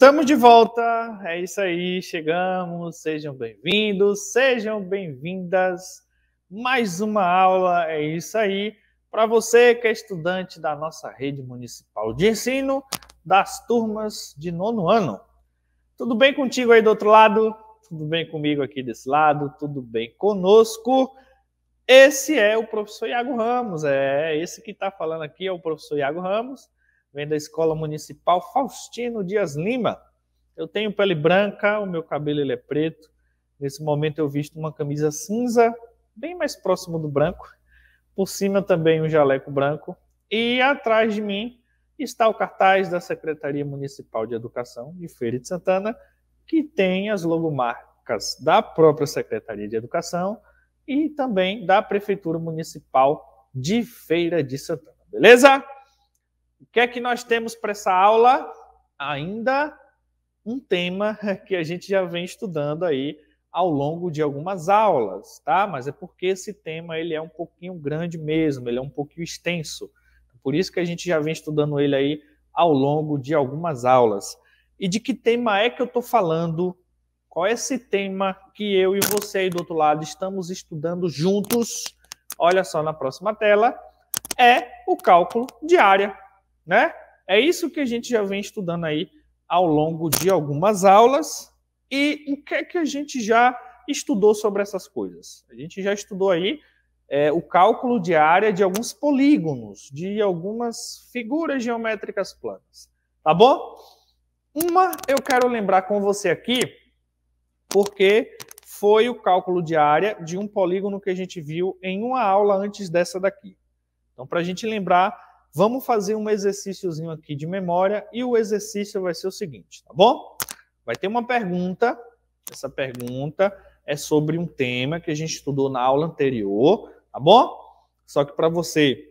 Estamos de volta, é isso aí, chegamos, sejam bem-vindos, sejam bem-vindas. Mais uma aula, é isso aí, para você que é estudante da nossa rede municipal de ensino das turmas de nono ano. Tudo bem contigo aí do outro lado? Tudo bem comigo aqui desse lado? Tudo bem conosco? Esse é o professor Iago Ramos, é esse que está falando aqui, é o professor Iago Ramos vem da Escola Municipal Faustino Dias Lima. Eu tenho pele branca, o meu cabelo ele é preto. Nesse momento eu visto uma camisa cinza, bem mais próximo do branco. Por cima também um jaleco branco. E atrás de mim está o cartaz da Secretaria Municipal de Educação de Feira de Santana, que tem as logomarcas da própria Secretaria de Educação e também da Prefeitura Municipal de Feira de Santana. Beleza? O que é que nós temos para essa aula? Ainda um tema que a gente já vem estudando aí ao longo de algumas aulas, tá? Mas é porque esse tema ele é um pouquinho grande mesmo, ele é um pouquinho extenso. Por isso que a gente já vem estudando ele aí ao longo de algumas aulas. E de que tema é que eu estou falando? Qual é esse tema que eu e você aí do outro lado estamos estudando juntos? Olha só na próxima tela. É o cálculo de área né? É isso que a gente já vem estudando aí ao longo de algumas aulas. E o que é que a gente já estudou sobre essas coisas? A gente já estudou aí é, o cálculo de área de alguns polígonos, de algumas figuras geométricas planas. Tá bom? Uma eu quero lembrar com você aqui, porque foi o cálculo de área de um polígono que a gente viu em uma aula antes dessa daqui. Então, para a gente lembrar Vamos fazer um exercíciozinho aqui de memória e o exercício vai ser o seguinte, tá bom? Vai ter uma pergunta. Essa pergunta é sobre um tema que a gente estudou na aula anterior, tá bom? Só que para você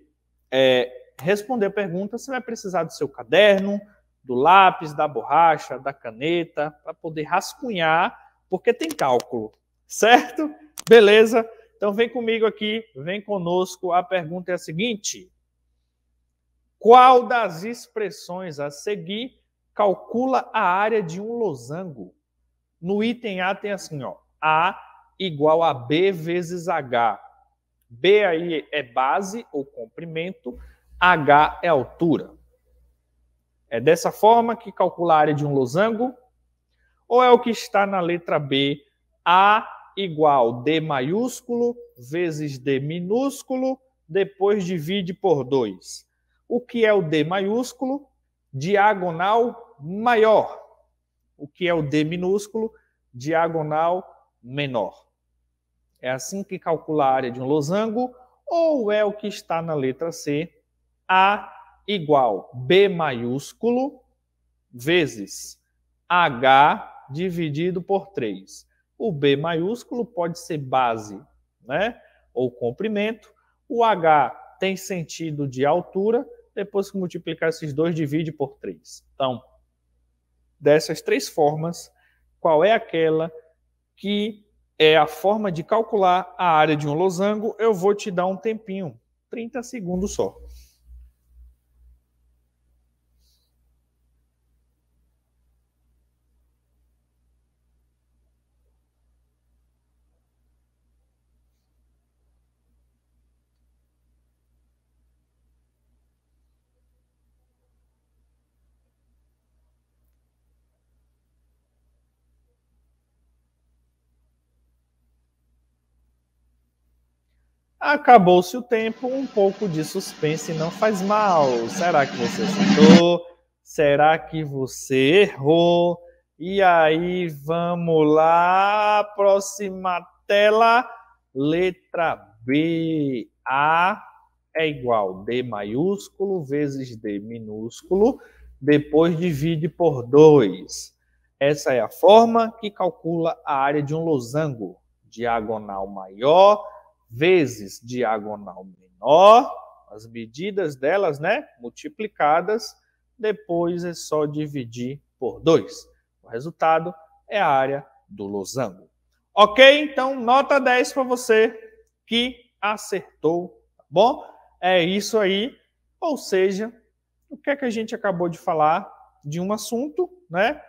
é, responder a pergunta, você vai precisar do seu caderno, do lápis, da borracha, da caneta, para poder rascunhar, porque tem cálculo, certo? Beleza? Então vem comigo aqui, vem conosco. A pergunta é a seguinte: qual das expressões a seguir calcula a área de um losango? No item A tem assim, ó, A igual a B vezes H. B aí é base ou comprimento, H é altura. É dessa forma que calcula a área de um losango? Ou é o que está na letra B, A igual D maiúsculo vezes D minúsculo, depois divide por 2. O que é o D maiúsculo? Diagonal maior. O que é o D minúsculo? Diagonal menor. É assim que calcula a área de um losango, ou é o que está na letra C, A igual B maiúsculo vezes H dividido por 3. O B maiúsculo pode ser base, né? Ou comprimento. O H tem sentido de altura, depois que multiplicar esses dois, divide por 3. Então, dessas três formas, qual é aquela que é a forma de calcular a área de um losango? Eu vou te dar um tempinho, 30 segundos só. Acabou-se o tempo, um pouco de suspense não faz mal. Será que você acertou? Será que você errou? E aí, vamos lá. Próxima tela. Letra B. A é igual D maiúsculo vezes D minúsculo. Depois divide por 2. Essa é a forma que calcula a área de um losango. Diagonal maior vezes diagonal menor, as medidas delas, né, multiplicadas, depois é só dividir por 2. O resultado é a área do losango. Ok? Então, nota 10 para você que acertou, tá bom? É isso aí. Ou seja, o que é que a gente acabou de falar de um assunto, né?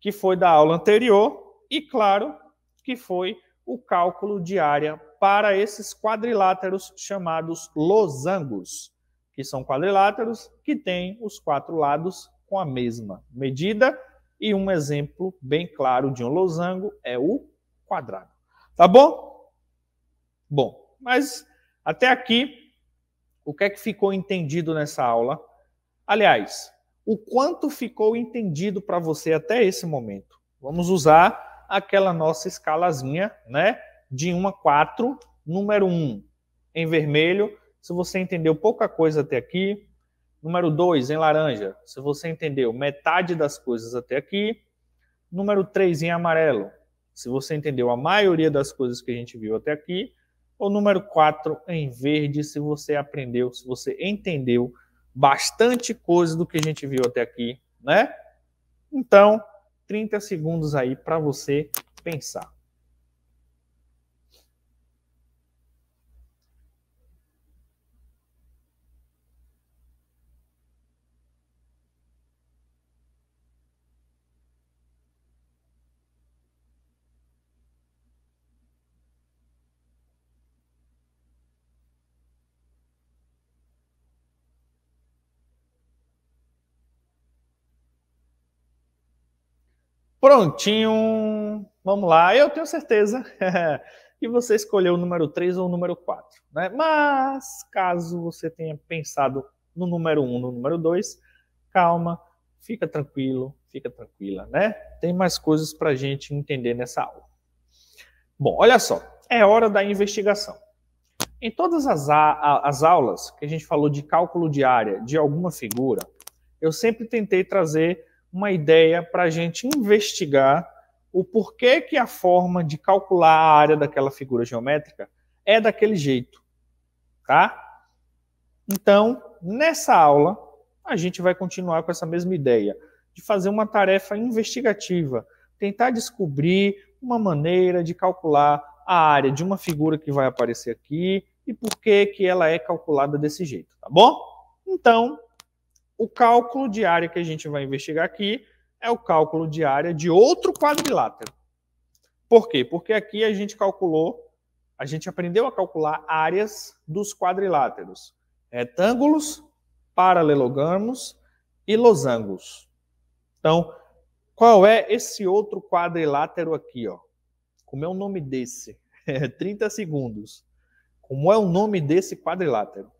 Que foi da aula anterior e, claro, que foi o cálculo de área para esses quadriláteros chamados losangos, que são quadriláteros que têm os quatro lados com a mesma medida, e um exemplo bem claro de um losango é o quadrado. Tá bom? Bom, mas até aqui, o que é que ficou entendido nessa aula? Aliás, o quanto ficou entendido para você até esse momento? Vamos usar aquela nossa escalazinha, né? de 1 a 4, número 1 em vermelho, se você entendeu pouca coisa até aqui. Número 2 em laranja, se você entendeu metade das coisas até aqui. Número 3 em amarelo, se você entendeu a maioria das coisas que a gente viu até aqui. Ou número 4 em verde, se você aprendeu, se você entendeu bastante coisa do que a gente viu até aqui, né? Então, 30 segundos aí para você pensar. Prontinho. Vamos lá. Eu tenho certeza que você escolheu o número 3 ou o número 4. Né? Mas, caso você tenha pensado no número 1, no número 2, calma, fica tranquilo, fica tranquila, né? Tem mais coisas para a gente entender nessa aula. Bom, olha só. É hora da investigação. Em todas as, a, as aulas que a gente falou de cálculo de área de alguma figura, eu sempre tentei trazer uma ideia para a gente investigar o porquê que a forma de calcular a área daquela figura geométrica é daquele jeito, tá? Então, nessa aula, a gente vai continuar com essa mesma ideia de fazer uma tarefa investigativa, tentar descobrir uma maneira de calcular a área de uma figura que vai aparecer aqui e por que que ela é calculada desse jeito, tá bom? Então, o cálculo de área que a gente vai investigar aqui é o cálculo de área de outro quadrilátero. Por quê? Porque aqui a gente calculou, a gente aprendeu a calcular áreas dos quadriláteros, retângulos, paralelogramos e losangos. Então, qual é esse outro quadrilátero aqui, ó? Como é o nome desse? 30 é segundos. Como é o nome desse quadrilátero?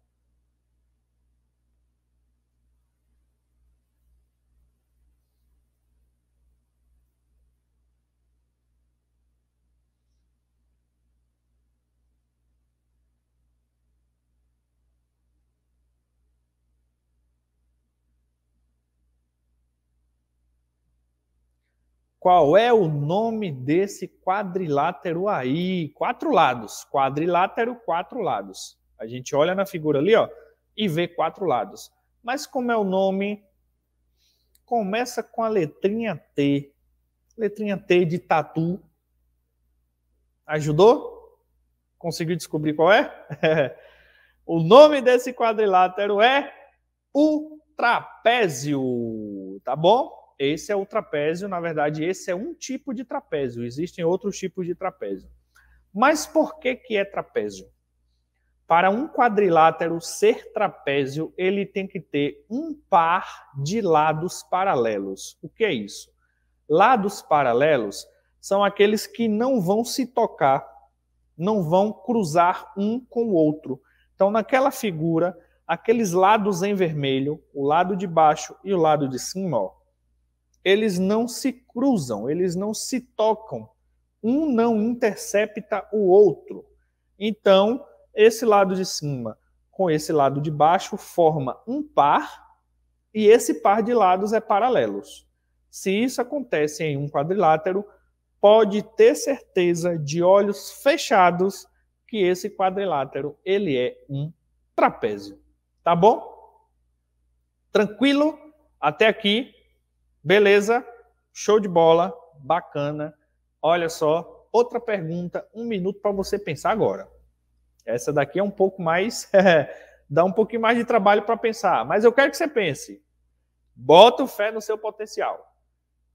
Qual é o nome desse quadrilátero aí? Quatro lados. Quadrilátero, quatro lados. A gente olha na figura ali, ó, e vê quatro lados. Mas como é o nome? Começa com a letrinha T. Letrinha T de tatu. Ajudou? Conseguiu descobrir qual é? o nome desse quadrilátero é o trapézio, tá bom? esse é o trapézio, na verdade, esse é um tipo de trapézio, existem outros tipos de trapézio. Mas por que, que é trapézio? Para um quadrilátero ser trapézio, ele tem que ter um par de lados paralelos. O que é isso? Lados paralelos são aqueles que não vão se tocar, não vão cruzar um com o outro. Então, naquela figura, aqueles lados em vermelho, o lado de baixo e o lado de cima, ó, eles não se cruzam, eles não se tocam. Um não intercepta o outro. Então, esse lado de cima com esse lado de baixo forma um par e esse par de lados é paralelos. Se isso acontece em um quadrilátero, pode ter certeza de olhos fechados que esse quadrilátero ele é um trapézio. Tá bom? Tranquilo? Até aqui Beleza? Show de bola, bacana. Olha só, outra pergunta, um minuto para você pensar agora. Essa daqui é um pouco mais, dá um pouquinho mais de trabalho para pensar, mas eu quero que você pense. Bota fé no seu potencial.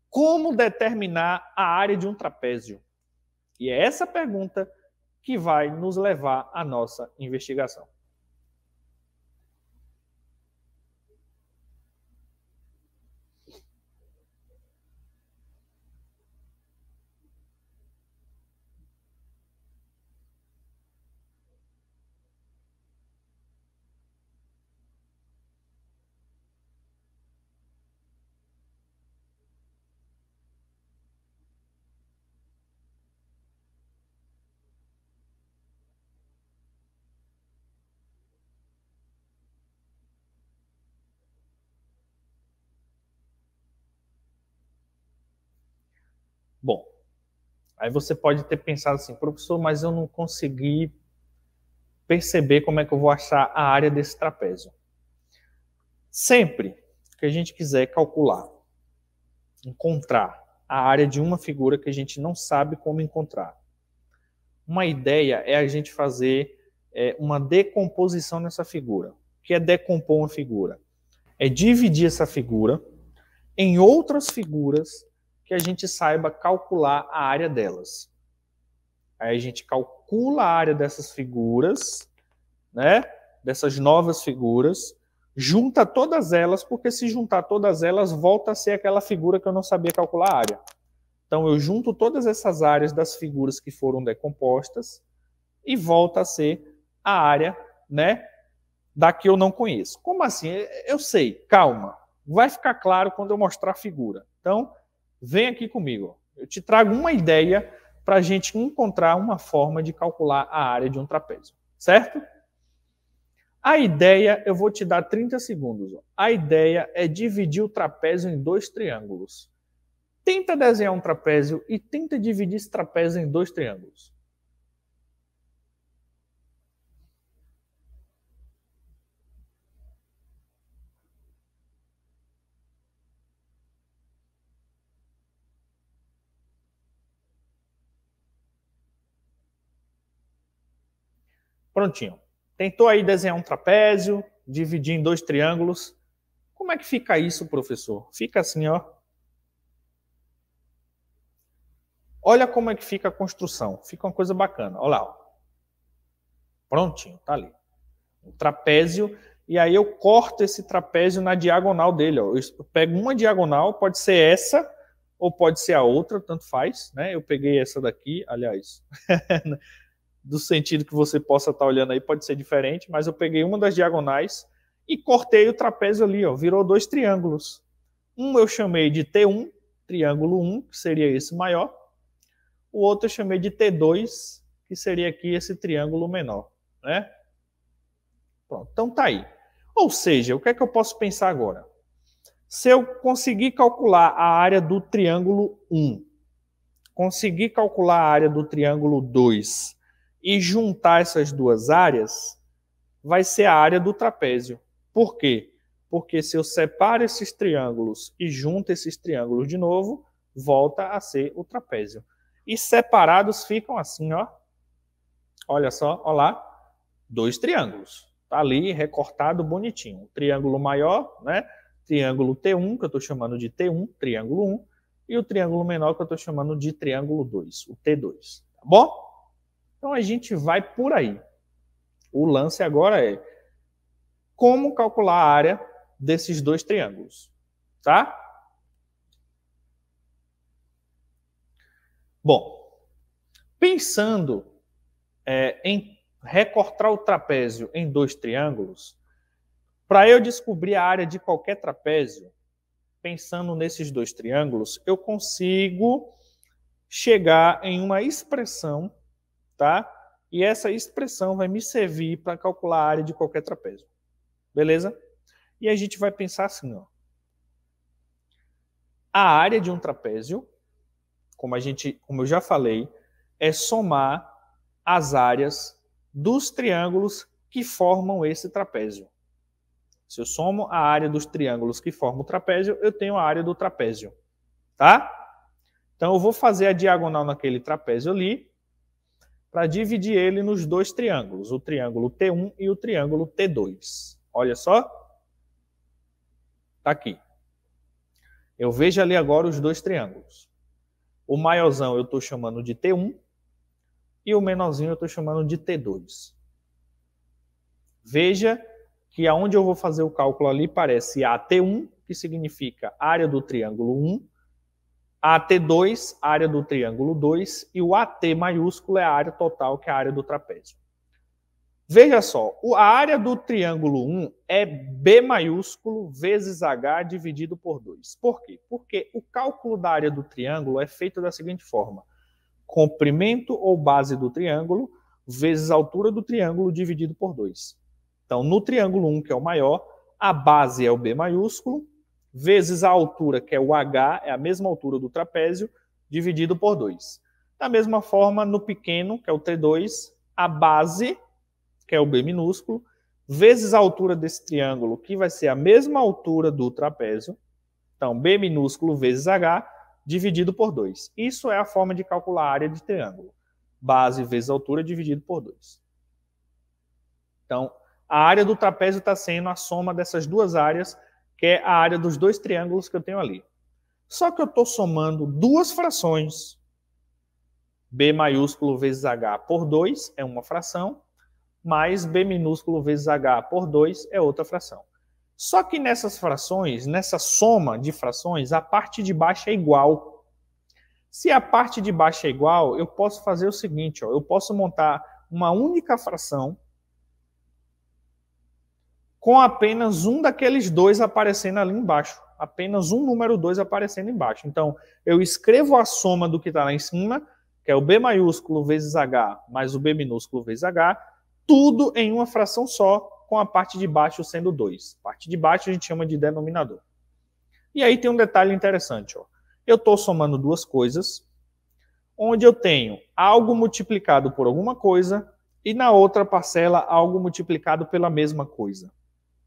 Como determinar a área de um trapézio? E é essa pergunta que vai nos levar à nossa investigação. Aí você pode ter pensado assim, professor, mas eu não consegui perceber como é que eu vou achar a área desse trapézio. Sempre que a gente quiser calcular, encontrar a área de uma figura que a gente não sabe como encontrar. Uma ideia é a gente fazer é, uma decomposição nessa figura. O que é decompor uma figura? É dividir essa figura em outras figuras que a gente saiba calcular a área delas. Aí a gente calcula a área dessas figuras, né? Dessas novas figuras, junta todas elas, porque se juntar todas elas, volta a ser aquela figura que eu não sabia calcular a área. Então eu junto todas essas áreas das figuras que foram decompostas e volta a ser a área, né, da que eu não conheço. Como assim? Eu sei, calma. Vai ficar claro quando eu mostrar a figura. Então, Vem aqui comigo. Eu te trago uma ideia para a gente encontrar uma forma de calcular a área de um trapézio, certo? A ideia, eu vou te dar 30 segundos. A ideia é dividir o trapézio em dois triângulos. Tenta desenhar um trapézio e tenta dividir esse trapézio em dois triângulos. Prontinho. Tentou aí desenhar um trapézio, dividir em dois triângulos. Como é que fica isso, professor? Fica assim, ó. Olha como é que fica a construção. Fica uma coisa bacana. Olha lá. Ó. Prontinho, tá ali. Um trapézio. E aí eu corto esse trapézio na diagonal dele. Ó. Eu pego uma diagonal, pode ser essa ou pode ser a outra, tanto faz. Né? Eu peguei essa daqui, aliás. do sentido que você possa estar tá olhando aí pode ser diferente, mas eu peguei uma das diagonais e cortei o trapézio ali, ó, virou dois triângulos. Um eu chamei de T1, triângulo 1, que seria esse maior. O outro eu chamei de T2, que seria aqui esse triângulo menor, né? Pronto, então tá aí. Ou seja, o que é que eu posso pensar agora? Se eu conseguir calcular a área do triângulo 1, conseguir calcular a área do triângulo 2 e juntar essas duas áreas, vai ser a área do trapézio. Por quê? Porque se eu separo esses triângulos e junto esses triângulos de novo, volta a ser o trapézio. E separados ficam assim, ó. Olha só, ó lá, dois triângulos. Tá ali recortado bonitinho. triângulo maior, né? Triângulo T1, que eu estou chamando de T1, triângulo 1, e o triângulo menor que eu estou chamando de triângulo 2, o T2, tá bom? Então a gente vai por aí. O lance agora é como calcular a área desses dois triângulos, tá? Bom, pensando é, em recortar o trapézio em dois triângulos, para eu descobrir a área de qualquer trapézio, pensando nesses dois triângulos, eu consigo chegar em uma expressão tá? E essa expressão vai me servir para calcular a área de qualquer trapézio. Beleza? E a gente vai pensar assim, ó. A área de um trapézio, como a gente, como eu já falei, é somar as áreas dos triângulos que formam esse trapézio. Se eu somo a área dos triângulos que formam o trapézio, eu tenho a área do trapézio, tá? Então eu vou fazer a diagonal naquele trapézio ali, para dividir ele nos dois triângulos, o triângulo T1 e o triângulo T2. Olha só. Está aqui. Eu vejo ali agora os dois triângulos. O maiorzão eu estou chamando de T1 e o menorzinho eu estou chamando de T2. Veja que aonde eu vou fazer o cálculo ali parece AT1, que significa área do triângulo 1, At 2 área do triângulo 2, e o AT maiúsculo é a área total, que é a área do trapézio. Veja só, a área do triângulo 1 é B maiúsculo vezes H dividido por 2. Por quê? Porque o cálculo da área do triângulo é feito da seguinte forma: comprimento ou base do triângulo vezes altura do triângulo dividido por 2. Então, no triângulo 1, que é o maior, a base é o B maiúsculo, vezes a altura, que é o H, é a mesma altura do trapézio, dividido por 2. Da mesma forma, no pequeno, que é o T2, a base, que é o B minúsculo, vezes a altura desse triângulo, que vai ser a mesma altura do trapézio. Então, B minúsculo vezes H, dividido por 2. Isso é a forma de calcular a área de triângulo. Base vezes altura dividido por 2. Então, a área do trapézio está sendo a soma dessas duas áreas que é a área dos dois triângulos que eu tenho ali. Só que eu estou somando duas frações. B maiúsculo vezes H por 2 é uma fração, mais B minúsculo vezes H por 2 é outra fração. Só que nessas frações, nessa soma de frações, a parte de baixo é igual. Se a parte de baixo é igual, eu posso fazer o seguinte, ó, eu posso montar uma única fração com apenas um daqueles dois aparecendo ali embaixo. Apenas um número 2 aparecendo embaixo. Então, eu escrevo a soma do que está lá em cima, que é o B maiúsculo vezes H mais o B minúsculo vezes H, tudo em uma fração só, com a parte de baixo sendo 2. Parte de baixo a gente chama de denominador. E aí tem um detalhe interessante. Ó. Eu estou somando duas coisas, onde eu tenho algo multiplicado por alguma coisa e na outra parcela algo multiplicado pela mesma coisa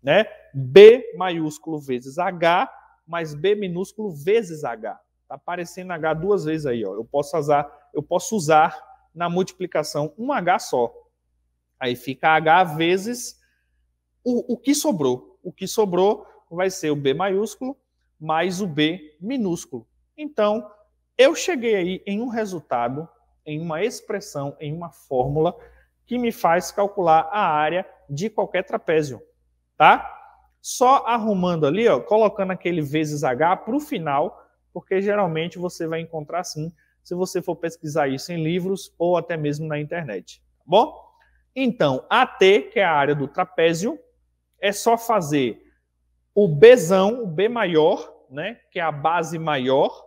né? B maiúsculo vezes H, mais B minúsculo vezes H. Tá aparecendo H duas vezes aí, ó. Eu posso usar, eu posso usar na multiplicação um H só. Aí fica H vezes o, o que sobrou. O que sobrou vai ser o B maiúsculo mais o B minúsculo. Então, eu cheguei aí em um resultado, em uma expressão, em uma fórmula que me faz calcular a área de qualquer trapézio tá? Só arrumando ali, ó, colocando aquele vezes H para o final, porque geralmente você vai encontrar assim se você for pesquisar isso em livros ou até mesmo na internet, tá bom? Então, AT, que é a área do trapézio, é só fazer o Bzão, o B maior, né, que é a base maior,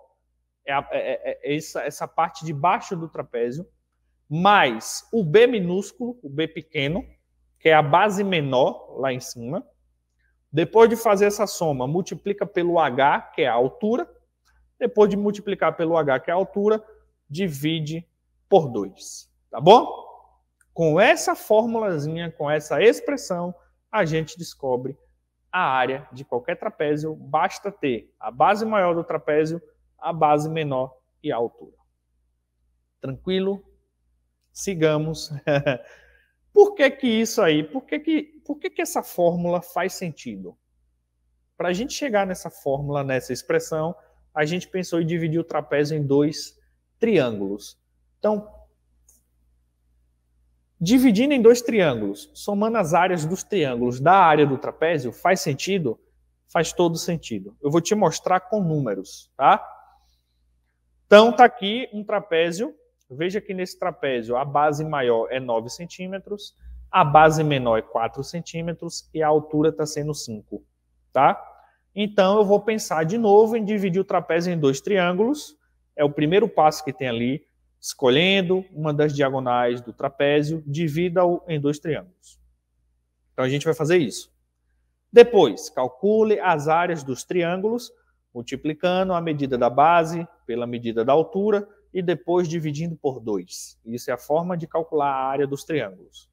é, a, é, é, é essa, essa parte de baixo do trapézio, mais o B minúsculo, o B pequeno, que é a base menor lá em cima. Depois de fazer essa soma, multiplica pelo h, que é a altura. Depois de multiplicar pelo h, que é a altura, divide por 2, tá bom? Com essa formulazinha, com essa expressão, a gente descobre a área de qualquer trapézio, basta ter a base maior do trapézio, a base menor e a altura. Tranquilo? Sigamos. Por que que isso aí? Por que que, por que, que essa fórmula faz sentido? Para a gente chegar nessa fórmula, nessa expressão, a gente pensou em dividir o trapézio em dois triângulos. Então, dividindo em dois triângulos, somando as áreas dos triângulos da área do trapézio, faz sentido? Faz todo sentido. Eu vou te mostrar com números, tá? Então, tá aqui um trapézio Veja que nesse trapézio a base maior é 9 centímetros, a base menor é 4 centímetros e a altura está sendo 5, tá? Então eu vou pensar de novo em dividir o trapézio em dois triângulos. É o primeiro passo que tem ali, escolhendo uma das diagonais do trapézio, divida-o em dois triângulos. Então a gente vai fazer isso. Depois, calcule as áreas dos triângulos, multiplicando a medida da base pela medida da altura e depois dividindo por 2. Isso é a forma de calcular a área dos triângulos.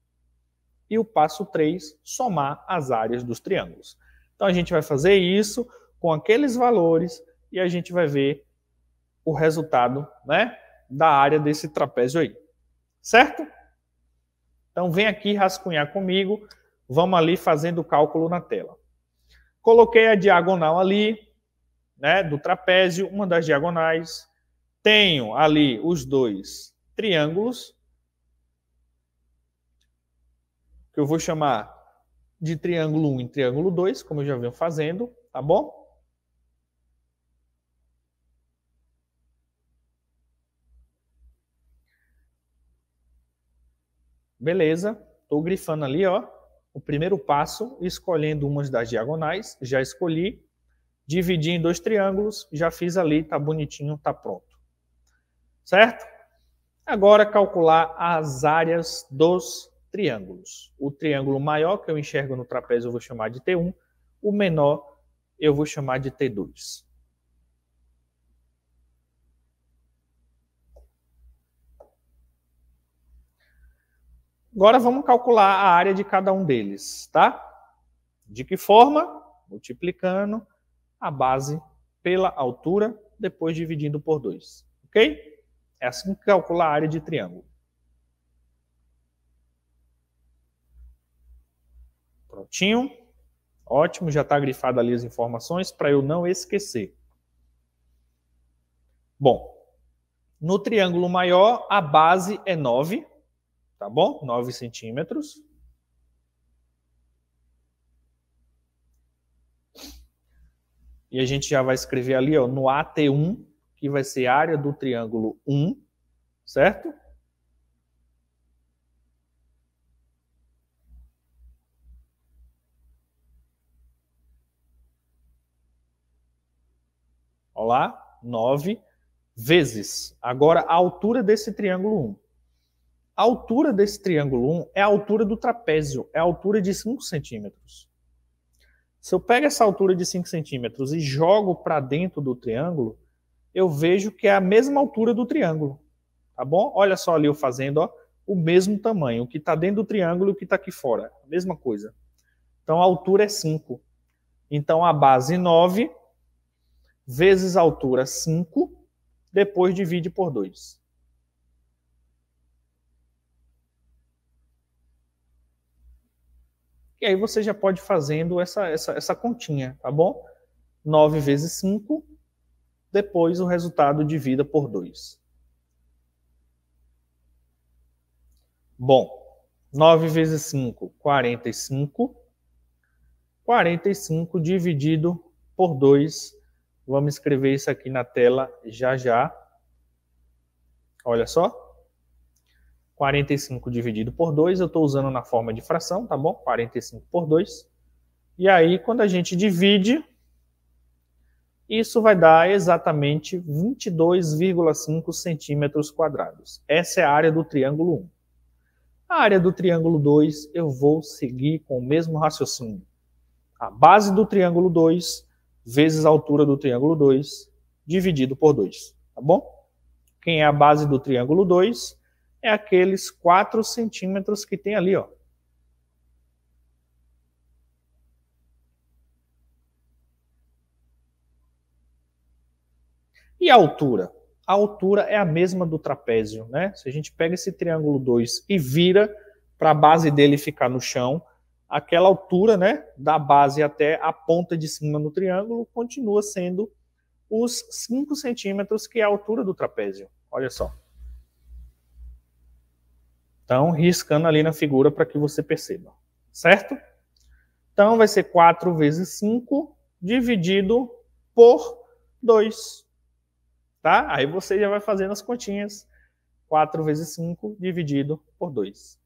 E o passo 3, somar as áreas dos triângulos. Então a gente vai fazer isso com aqueles valores e a gente vai ver o resultado né, da área desse trapézio aí. Certo? Então vem aqui rascunhar comigo, vamos ali fazendo o cálculo na tela. Coloquei a diagonal ali, né, do trapézio, uma das diagonais, tenho ali os dois triângulos, que eu vou chamar de triângulo 1 e triângulo 2, como eu já venho fazendo, tá bom? Beleza, estou grifando ali, ó, o primeiro passo, escolhendo umas das diagonais, já escolhi, dividi em dois triângulos, já fiz ali, tá bonitinho, tá pronto certo? Agora, calcular as áreas dos triângulos. O triângulo maior que eu enxergo no trapézio eu vou chamar de T1, o menor eu vou chamar de T2. Agora vamos calcular a área de cada um deles, tá? De que forma? Multiplicando a base pela altura, depois dividindo por 2, ok? É assim que calcula a área de triângulo. Prontinho. Ótimo, já está grifado ali as informações para eu não esquecer. Bom, no triângulo maior, a base é 9, tá bom? 9 centímetros. E a gente já vai escrever ali ó, no AT1 que vai ser a área do triângulo 1, certo? Olha lá, 9 vezes. Agora, a altura desse triângulo 1. A altura desse triângulo 1 é a altura do trapézio, é a altura de 5 centímetros. Se eu pego essa altura de 5 centímetros e jogo para dentro do triângulo, eu vejo que é a mesma altura do triângulo, tá bom? Olha só ali eu fazendo, ó, o mesmo tamanho, o que está dentro do triângulo e o que está aqui fora, a mesma coisa. Então, a altura é 5. Então, a base 9 vezes a altura 5, depois divide por 2. E aí você já pode fazendo essa, essa, essa continha, tá bom? 9 vezes 5 depois, o resultado divida por 2. Bom, 9 vezes 5, 45. 45 dividido por 2. Vamos escrever isso aqui na tela já já. Olha só. 45 dividido por 2, eu estou usando na forma de fração, tá bom? 45 por 2. E aí, quando a gente divide, isso vai dar exatamente 22,5 centímetros quadrados. Essa é a área do triângulo 1. A área do triângulo 2 eu vou seguir com o mesmo raciocínio. A base do triângulo 2 vezes a altura do triângulo 2 dividido por 2, tá bom? Quem é a base do triângulo 2 é aqueles 4 centímetros que tem ali, ó. E a altura? A altura é a mesma do trapézio, né? Se a gente pega esse triângulo 2 e vira para a base dele ficar no chão, aquela altura, né, da base até a ponta de cima no triângulo continua sendo os 5 centímetros, que é a altura do trapézio. Olha só. Então, riscando ali na figura para que você perceba, certo? Então, vai ser 4 vezes 5 dividido por 2 tá? Aí você já vai fazendo as continhas. 4 vezes 5 dividido por 2.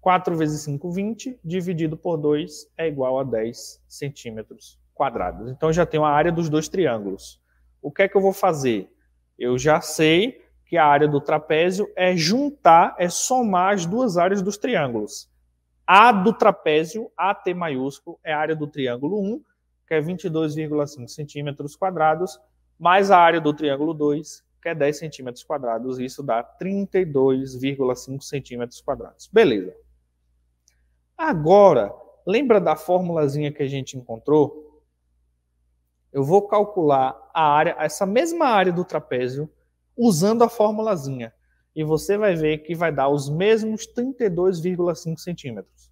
4 vezes 5, 20, dividido por 2 é igual a 10 centímetros quadrados. Então, já tenho a área dos dois triângulos. O que é que eu vou fazer? Eu já sei que a área do trapézio é juntar, é somar as duas áreas dos triângulos. A do trapézio, AT maiúsculo, é a área do triângulo 1, que é 22,5 centímetros quadrados, mais a área do triângulo 2, que é 10 centímetros quadrados, isso dá 32,5 centímetros quadrados. Beleza. Agora, lembra da formulazinha que a gente encontrou? Eu vou calcular a área, essa mesma área do trapézio, usando a formulazinha. E você vai ver que vai dar os mesmos 32,5 centímetros.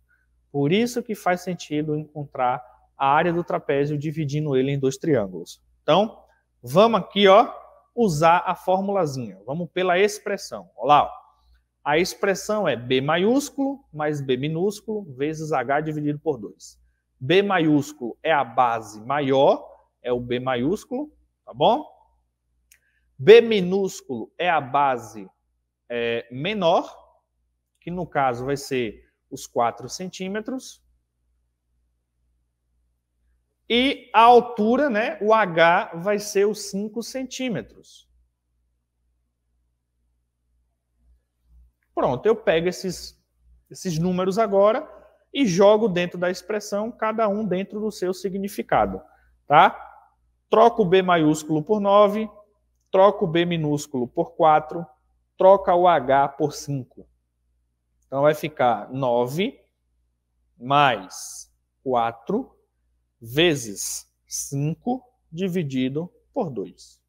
Por isso que faz sentido encontrar a área do trapézio dividindo ele em dois triângulos. Então, vamos aqui, ó, usar a formulazinha. Vamos pela expressão. Olha lá, ó. A expressão é B maiúsculo mais B minúsculo vezes H dividido por 2. B maiúsculo é a base maior, é o B maiúsculo, tá bom? B minúsculo é a base é, menor, que no caso vai ser os 4 centímetros. E a altura, né, o H vai ser os 5 centímetros. Pronto, eu pego esses, esses números agora e jogo dentro da expressão, cada um dentro do seu significado. Tá? Troco o B maiúsculo por 9, troco o B minúsculo por 4, troca o H por 5. Então vai ficar 9 mais 4 vezes 5 dividido por 2.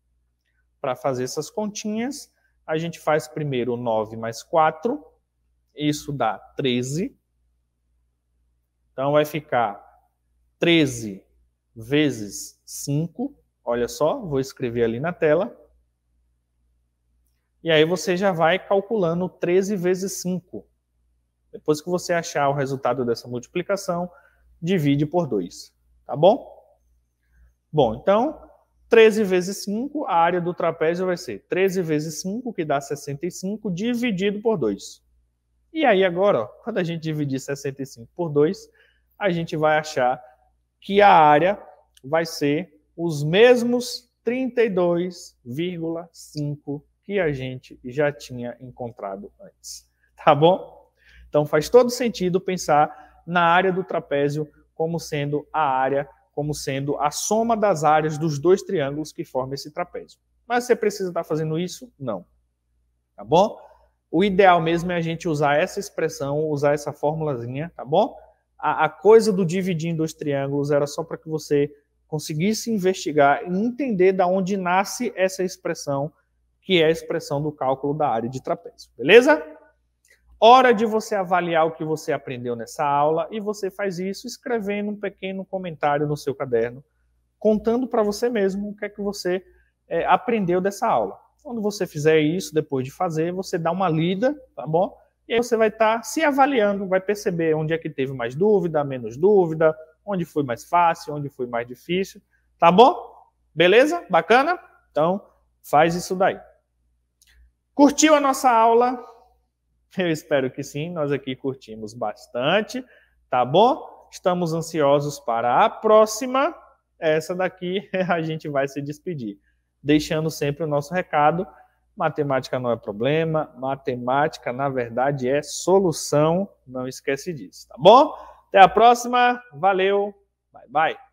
Para fazer essas continhas, a gente faz primeiro 9 mais 4, isso dá 13. Então vai ficar 13 vezes 5, olha só, vou escrever ali na tela. E aí você já vai calculando 13 vezes 5. Depois que você achar o resultado dessa multiplicação, divide por 2. Tá bom? Bom, então, 13 vezes 5, a área do trapézio vai ser 13 vezes 5, que dá 65, dividido por 2. E aí agora, ó, quando a gente dividir 65 por 2, a gente vai achar que a área vai ser os mesmos 32,5 que a gente já tinha encontrado antes. Tá bom? Então faz todo sentido pensar na área do trapézio como sendo a área, como sendo a soma das áreas dos dois triângulos que formam esse trapézio. Mas você precisa estar tá fazendo isso? Não. Tá bom? O ideal mesmo é a gente usar essa expressão, usar essa formulazinha, tá bom? A, a coisa do dividir em dois triângulos era só para que você conseguisse investigar e entender da onde nasce essa expressão, que é a expressão do cálculo da área de trapézio. Beleza? Hora de você avaliar o que você aprendeu nessa aula e você faz isso escrevendo um pequeno comentário no seu caderno, contando para você mesmo o que é que você é, aprendeu dessa aula. Quando você fizer isso, depois de fazer, você dá uma lida, tá bom? E aí você vai estar tá se avaliando, vai perceber onde é que teve mais dúvida, menos dúvida, onde foi mais fácil, onde foi mais difícil, tá bom? Beleza? Bacana? Então, faz isso daí. Curtiu a nossa aula? Eu espero que sim, nós aqui curtimos bastante, tá bom? Estamos ansiosos para a próxima. Essa daqui a gente vai se despedir, deixando sempre o nosso recado. Matemática não é problema, matemática, na verdade, é solução. Não esquece disso, tá bom? Até a próxima, valeu, bye bye.